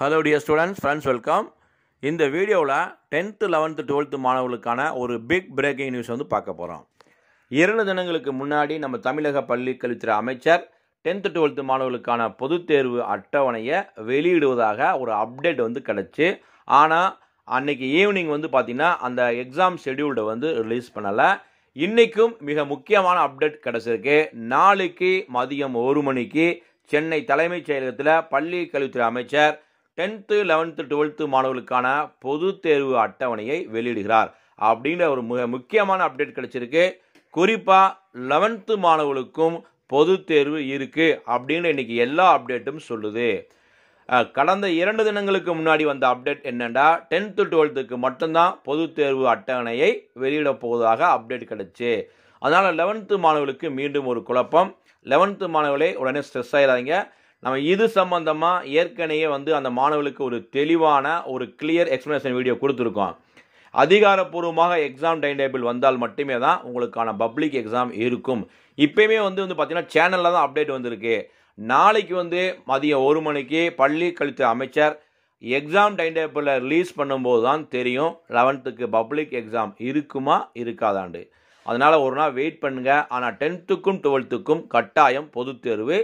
hello dear students friends welcome இந்த வீடியோவில் tenth eleventh twelfth மாணவர்களுக்கான ஒரு பிக் பிரேக்கிங் நியூஸ் வந்து பார்க்க போகிறோம் இரண்டு தினங்களுக்கு முன்னாடி நம்ம தமிழக பள்ளி கல்வித்துறை அமைச்சர் டென்த்து டுவெல்த்து மாணவர்களுக்கான பொதுத் தேர்வு அட்டவணையை வெளியிடுவதாக ஒரு அப்டேட் வந்து கிடச்சி ஆனால் அன்னைக்கு ஈவினிங் வந்து பார்த்திங்கன்னா அந்த எக்ஸாம் ஷெடியூல்டை வந்து ரிலீஸ் பண்ணலை இன்றைக்கும் மிக முக்கியமான அப்டேட் கிடச்சிருக்கு நாளைக்கு மதியம் ஒரு மணிக்கு சென்னை தலைமைச் செயலகத்தில் பள்ளி கல்வித்துறை அமைச்சர் டென்த்து லெவன்த்து டுவெல்த்து மாணவர்களுக்கான பொது தேர்வு அட்டவணையை வெளியிடுகிறார் அப்படிங்கிற ஒரு மிக முக்கியமான அப்டேட் கிடைச்சிருக்கு குறிப்பாக லெவன்த்து மாணவர்களுக்கும் பொது தேர்வு இருக்குது அப்படின்னு இன்றைக்கி எல்லா அப்டேட்டும் சொல்லுது கடந்த இரண்டு தினங்களுக்கு முன்னாடி வந்த அப்டேட் என்னென்னா டென்த்து டுவெல்த்துக்கு மட்டும்தான் பொது தேர்வு அட்டவணையை வெளியிட போவதாக அப்டேட் கிடச்சி அதனால் லெவன்த்து மாணவர்களுக்கு மீண்டும் ஒரு குழப்பம் லெவன்த்து மாணவர்களே உடனே ஸ்ட்ரெஸ் ஆகிடாதீங்க நம்ம இது சம்பந்தமாக ஏற்கனவே வந்து அந்த மாணவர்களுக்கு ஒரு தெளிவான ஒரு கிளியர் எக்ஸ்ப்ளனேஷன் வீடியோ கொடுத்துருக்கோம் அதிகாரப்பூர்வமாக எக்ஸாம் டைம் டேபிள் வந்தால் மட்டுமே தான் உங்களுக்கான பப்ளிக் எக்ஸாம் இருக்கும் இப்போயுமே வந்து வந்து பார்த்திங்கன்னா சேனலில் தான் அப்டேட் வந்திருக்கு நாளைக்கு வந்து மதியம் ஒரு மணிக்கு பள்ளி கழித்த அமைச்சர் எக்ஸாம் டைம் டேபிளில் ரிலீஸ் பண்ணும்போது தான் தெரியும் லெவன்த்துக்கு பப்ளிக் எக்ஸாம் இருக்குமா இருக்காதாண்டு அதனால் ஒரு நாள் வெயிட் பண்ணுங்கள் ஆனால் டென்த்துக்கும் டுவெல்த்துக்கும் கட்டாயம் பொதுத் தேர்வு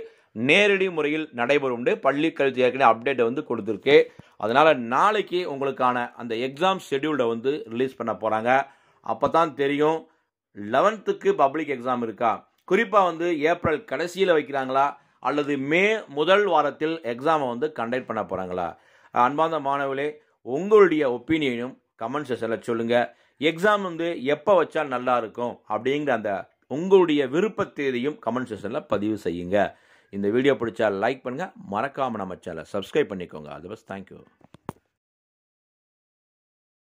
நேரடி முறையில் நடைபெறும் உண்டு பள்ளிக்கல்வி ஏற்கனவே அப்டேட்டை வந்து கொடுத்துருக்கு அதனால் நாளைக்கு உங்களுக்கான அந்த எக்ஸாம் ஷெடியூலை வந்து ரிலீஸ் பண்ண போகிறாங்க அப்போ தான் தெரியும் லெவன்த்துக்கு பப்ளிக் எக்ஸாம் இருக்கா குறிப்பாக வந்து ஏப்ரல் கடைசியில் வைக்கிறாங்களா அல்லது மே முதல் வாரத்தில் எக்ஸாமை வந்து கண்டக்ட் பண்ண போகிறாங்களா அன்பார்ந்த மாணவர்களே உங்களுடைய ஒப்பீனியனும் கமெண்ட் செஷனில் சொல்லுங்கள் எக்ஸாம் வந்து எப்போ வச்சால் நல்லா இருக்கும் அப்படிங்கிற அந்த உங்களுடைய விருப்ப தேதியும் கமெண்ட் செஷனில் பதிவு செய்யுங்க இந்த வீடியோ பிடிச்சா லைக் பண்ணுங்கள் மறக்காமல் நம்ம சேனலை சப்ஸ்கிரைப் பண்ணிக்கோங்க அது பஸ் தேங்க்யூ